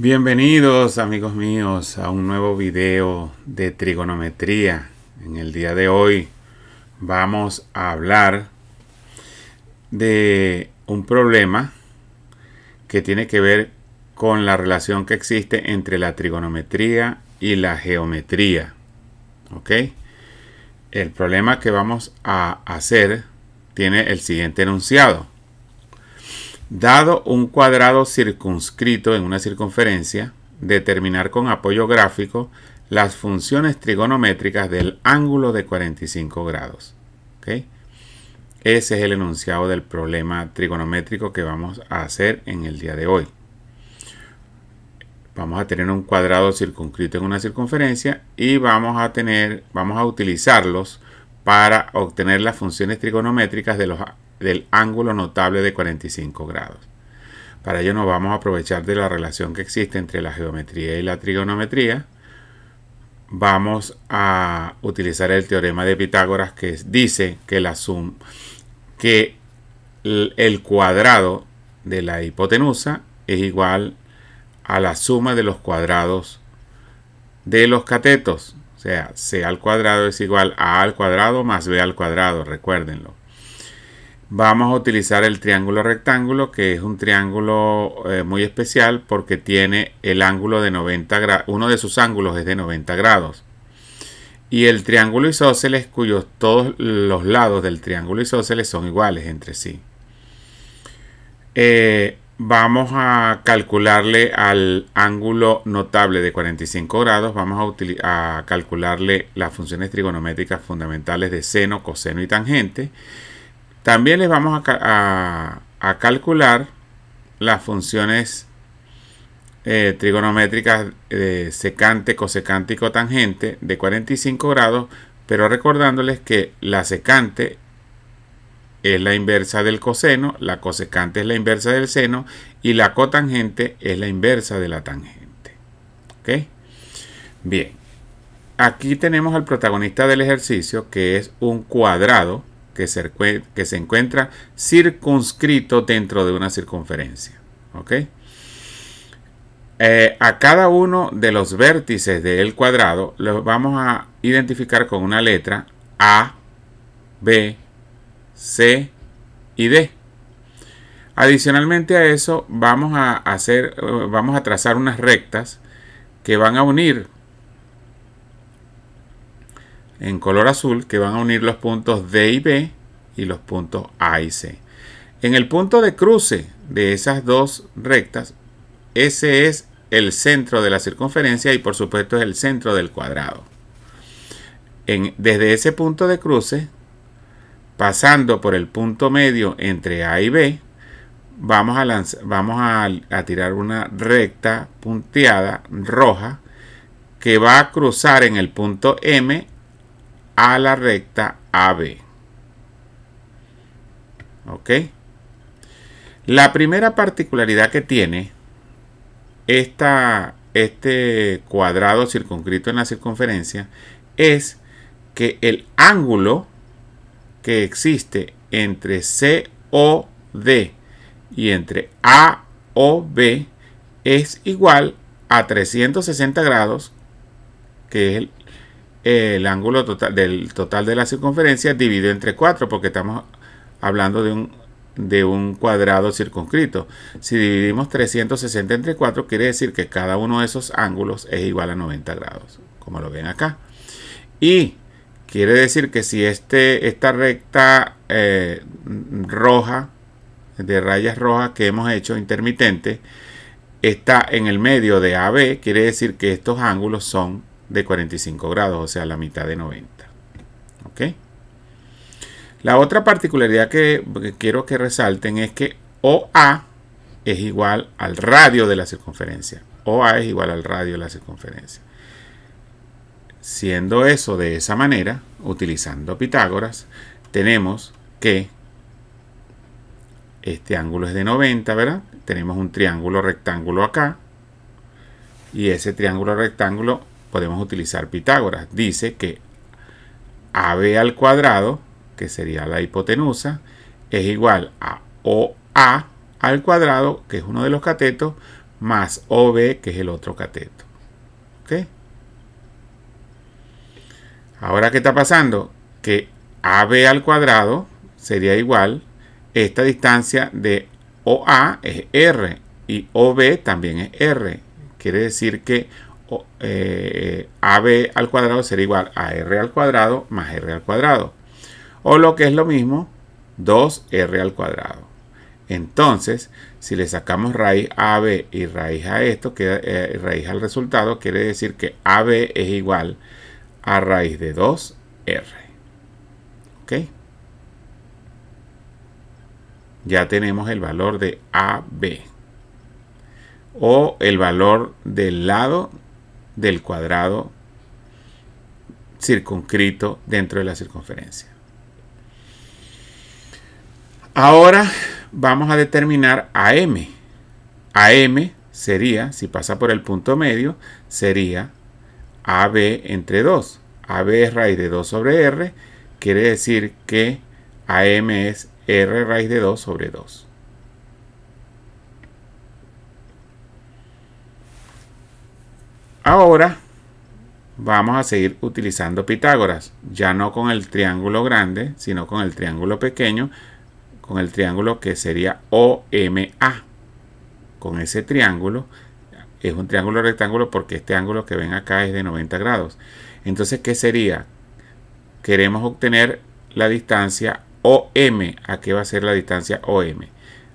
Bienvenidos amigos míos a un nuevo video de trigonometría. En el día de hoy vamos a hablar de un problema que tiene que ver con la relación que existe entre la trigonometría y la geometría. ¿Ok? El problema que vamos a hacer tiene el siguiente enunciado. Dado un cuadrado circunscrito en una circunferencia, determinar con apoyo gráfico las funciones trigonométricas del ángulo de 45 grados. Ese es el enunciado del problema trigonométrico que vamos a hacer en el día de hoy. Vamos a tener un cuadrado circunscrito en una circunferencia y vamos a tener, vamos a utilizarlos para obtener las funciones trigonométricas de los del ángulo notable de 45 grados. Para ello nos vamos a aprovechar de la relación que existe entre la geometría y la trigonometría. Vamos a utilizar el teorema de Pitágoras que dice que la que el cuadrado de la hipotenusa es igual a la suma de los cuadrados de los catetos. O sea, C al cuadrado es igual a A al cuadrado más B al cuadrado, recuérdenlo vamos a utilizar el triángulo rectángulo que es un triángulo eh, muy especial porque tiene el ángulo de 90 grados uno de sus ángulos es de 90 grados y el triángulo isósceles cuyos todos los lados del triángulo isósceles son iguales entre sí eh, vamos a calcularle al ángulo notable de 45 grados vamos a calcularle las funciones trigonométricas fundamentales de seno coseno y tangente también les vamos a, calcular las funciones eh, trigonométricas secante, cosecante y cotangente de 45 grados, pero recordándoles que la secante es la inversa del coseno, la cosecante es la inversa del seno y la cotangente es la inversa de la tangente. Bien, aquí tenemos al protagonista del ejercicio que es un cuadrado que se, encuentra circunscrito dentro de una circunferencia. ¿ok? Eh, a cada uno de los vértices del cuadrado los vamos a identificar con una letra A, B, C y D. Adicionalmente a eso vamos a hacer, eh, vamos a trazar unas rectas que van a unir en color azul que van a unir los puntos D y B y los puntos A y C. En el punto de cruce de esas dos rectas, ese es el centro de la circunferencia y por supuesto es el centro del cuadrado. desde ese punto de cruce, pasando por el punto medio entre A y B, vamos a tirar una recta punteada roja que va a cruzar en el punto M a la recta AB. ¿Ok? La primera particularidad que tiene este cuadrado circunscrito en la circunferencia es que el ángulo que existe entre COD y entre AOB es igual a 360 grados, que es el el ángulo total del total de la circunferencia dividido entre 4 porque estamos hablando de un, de un cuadrado circunscrito. Si dividimos 360 entre 4 quiere decir que cada uno de esos ángulos es igual a 90 grados, como lo ven acá. Y quiere decir que si este, esta recta eh, roja, de rayas rojas que hemos hecho intermitente, está en el medio de AB, quiere decir que estos ángulos son de 45 grados, o sea, la mitad de 90. ¿Ok? La otra particularidad que, quiero que resalten es que OA es igual al radio de la circunferencia. OA es igual al radio de la circunferencia. Siendo eso de esa manera, utilizando Pitágoras, tenemos que este ángulo es de 90, ¿verdad? Tenemos un triángulo rectángulo acá. Y ese triángulo rectángulo podemos utilizar Pitágoras. Dice que AB al cuadrado, que sería la hipotenusa, es igual a OA al cuadrado, que es uno de los catetos, más OB, que es el otro cateto. ¿Ok? Ahora, ¿qué está pasando? Que AB al cuadrado sería igual, esta distancia de OA es R y OB también es R. Quiere decir que eh, AB al cuadrado será igual a R al cuadrado más R al cuadrado. O lo que es lo mismo, 2R al cuadrado. Entonces, si le sacamos raíz a AB y raíz a esto, queda eh, raíz al resultado, quiere decir que AB es igual a raíz de 2R. ¿Ok? Ya tenemos el valor de AB. O el valor del lado del cuadrado circunscrito dentro de la circunferencia. Ahora vamos a determinar AM AM sería, si pasa por el punto medio, sería AB entre 2. AB es raíz de 2 sobre R, quiere decir que AM es R raíz de 2 sobre 2. Ahora vamos a seguir utilizando Pitágoras, ya no con el triángulo grande, sino con el triángulo pequeño, con el triángulo que sería OMA. Con ese triángulo, es un triángulo rectángulo porque este ángulo que ven acá es de 90 grados. Entonces, ¿qué sería? Queremos obtener la distancia OM. ¿A qué va a ser la distancia OM?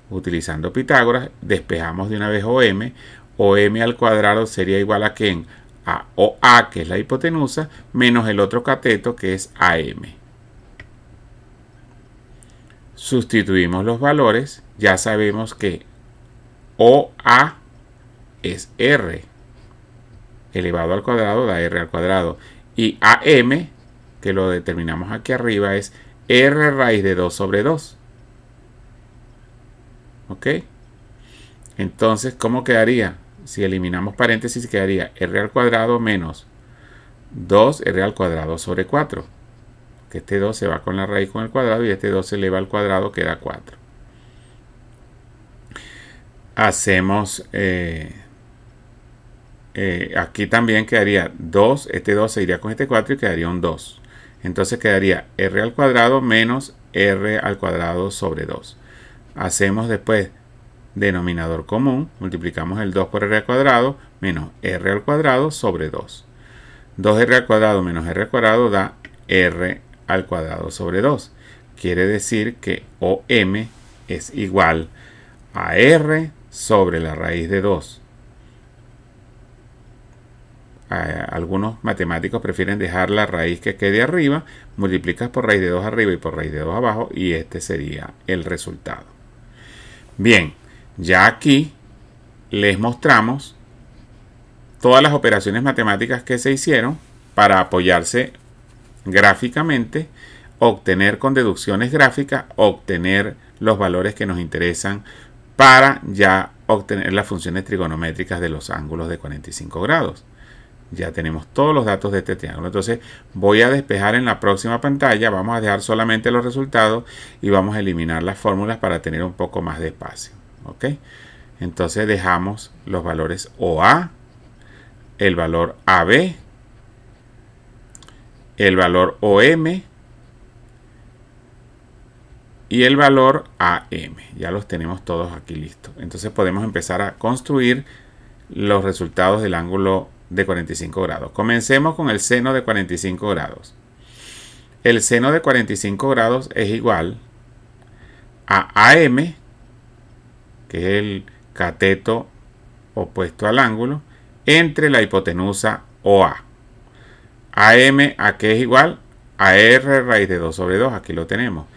Utilizando Pitágoras, despejamos de una vez OM o m al cuadrado sería igual a quién? A OA, que es la hipotenusa, menos el otro cateto, que es AM. Sustituimos los valores, ya sabemos que OA es R elevado al cuadrado da R al cuadrado y AM, que lo determinamos aquí arriba, es R raíz de 2 sobre 2. ¿Ok? Entonces, ¿cómo quedaría? si eliminamos paréntesis quedaría r al cuadrado menos 2r al cuadrado sobre 4. Que este 2 se va con la raíz con el cuadrado y este 2 se eleva al cuadrado, queda 4. Hacemos eh, eh, aquí también quedaría 2, este 2 se iría con este 4 y quedaría un 2. Entonces quedaría r al cuadrado menos r al cuadrado sobre 2. Hacemos después denominador común, multiplicamos el 2 por r al cuadrado menos r al cuadrado sobre 2. 2r al cuadrado menos r al cuadrado da r al cuadrado sobre 2. Quiere decir que OM es igual a r sobre la raíz de 2. Algunos matemáticos prefieren dejar la raíz que quede arriba, multiplicas por raíz de 2 arriba y por raíz de 2 abajo y este sería el resultado. Bien, ya aquí les mostramos todas las operaciones matemáticas que se hicieron para apoyarse gráficamente, obtener con deducciones gráficas, obtener los valores que nos interesan para ya obtener las funciones trigonométricas de los ángulos de 45 grados. Ya tenemos todos los datos de este triángulo. Entonces voy a despejar en la próxima pantalla, vamos a dejar solamente los resultados y vamos a eliminar las fórmulas para tener un poco más de espacio. ¿ok? Entonces dejamos los valores OA, el valor AB, el valor OM y el valor AM. Ya los tenemos todos aquí listos. Entonces podemos empezar a construir los resultados del ángulo de 45 grados. Comencemos con el seno de 45 grados. El seno de 45 grados es igual a AM que es el cateto opuesto al ángulo, entre la hipotenusa OA. AM a que es igual a R raíz de 2 sobre 2, aquí lo tenemos.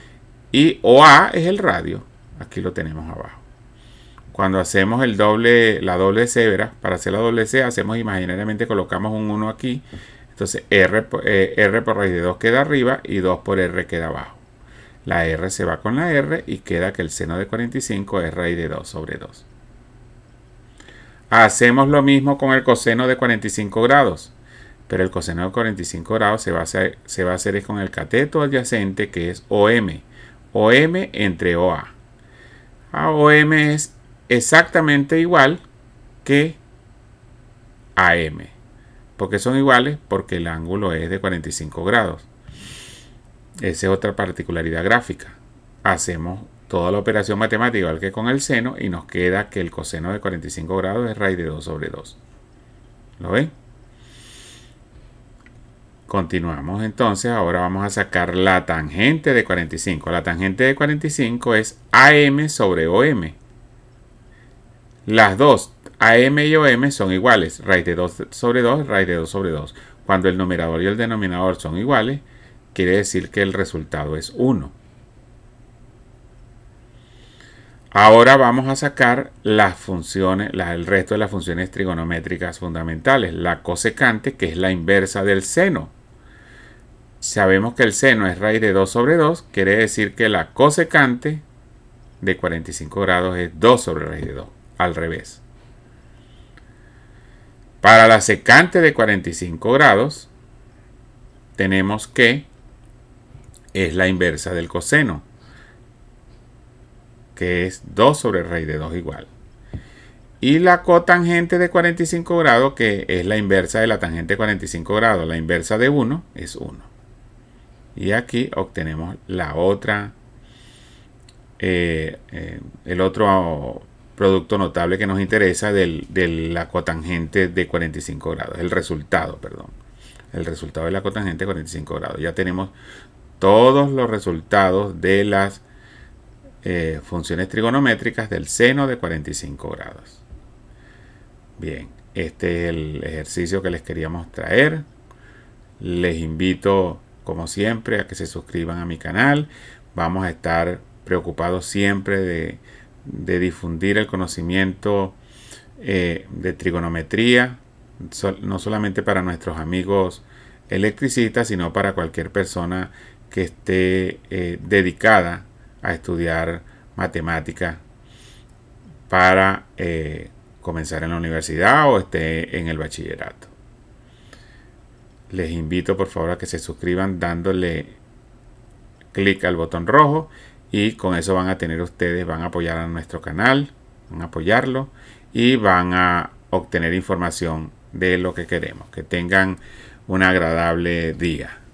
Y OA es el radio, aquí lo tenemos abajo. Cuando hacemos el doble, la doble C, para hacer la doble C, hacemos imaginariamente, colocamos un 1 aquí. Entonces eh, R por raíz de 2 queda arriba y 2 por R queda abajo. La R se va con la R y queda que el seno de 45 es raíz de 2 sobre 2. Hacemos lo mismo con el coseno de 45 grados, pero el coseno de 45 grados se va a hacer, con el cateto adyacente que es OM, OM entre OA. OM es exactamente igual que AM, porque son iguales porque el ángulo es de 45 grados. Esa es otra particularidad gráfica. Hacemos toda la operación matemática igual que con el seno y nos queda que el coseno de 45 grados es raíz de 2 sobre 2. ¿Lo ven? Continuamos entonces, ahora vamos a sacar la tangente de 45. La tangente de 45 es AM sobre OM. Las dos, AM y OM, son iguales. Raíz de 2 sobre 2, raíz de 2 sobre 2. Cuando el numerador y el denominador son iguales, quiere decir que el resultado es 1. Ahora vamos a sacar las funciones, el resto de las funciones trigonométricas fundamentales. La cosecante, que es la inversa del seno. Sabemos que el seno es raíz de 2 sobre 2, quiere decir que la cosecante de 45 grados es 2 sobre raíz de 2, al revés. Para la secante de 45 grados, tenemos que es la inversa del coseno, que es 2 sobre raíz de 2 igual. Y la cotangente de 45 grados, que es la inversa de la tangente de 45 grados, la inversa de 1 es 1. Y aquí obtenemos la otra, eh, eh, el otro producto notable que nos interesa de la cotangente de 45 grados, el resultado, perdón. El resultado de la cotangente de 45 grados. Ya tenemos todos los resultados de las eh, funciones trigonométricas del seno de 45 grados. Bien, este es el ejercicio que les queríamos traer. Les invito, como siempre, a que se suscriban a mi canal. Vamos a estar preocupados siempre de, difundir el conocimiento eh, de trigonometría, no solamente para nuestros amigos electricistas, sino para cualquier persona que esté eh, dedicada a estudiar matemática para eh, comenzar en la universidad o esté en el bachillerato. Les invito por favor a que se suscriban dándole clic al botón rojo y con eso van a tener ustedes, van a apoyar a nuestro canal, van a apoyarlo y van a obtener información de lo que queremos. Que tengan un agradable día.